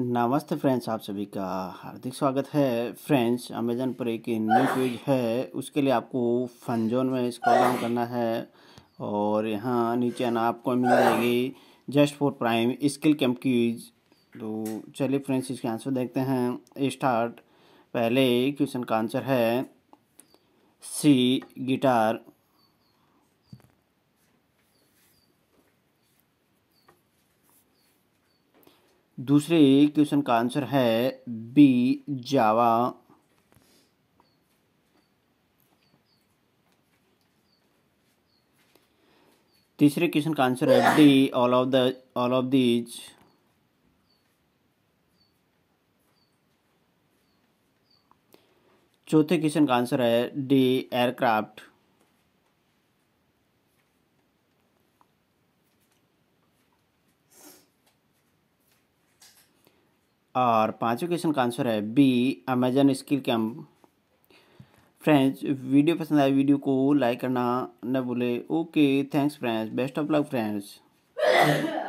नमस्ते फ्रेंड्स आप सभी का हार्दिक स्वागत है फ्रेंड्स अमेजन पर एक न्यू पेज है उसके लिए आपको फनजोन में इसको डाउन करना है और यहाँ नीचे ना आपको मिल जाएगी जस्ट फॉर प्राइम स्किल कैम्पकीज तो चलिए फ्रेंड्स इसके आंसर देखते हैं स्टार्ट पहले क्वेश्चन का आंसर है सी गिटार दूसरे क्वेश्चन का आंसर है बी जावा तीसरे क्वेश्चन का आंसर है D all of the all of these चौथे क्वेश्चन का आंसर है डी एयरक्राफ्ट और पाँचवें क्वेश्चन का आंसर है B Amazon skill camp friends video पसंद आए वीडियो को लाइक करना न भूले okay thanks friends best of luck friends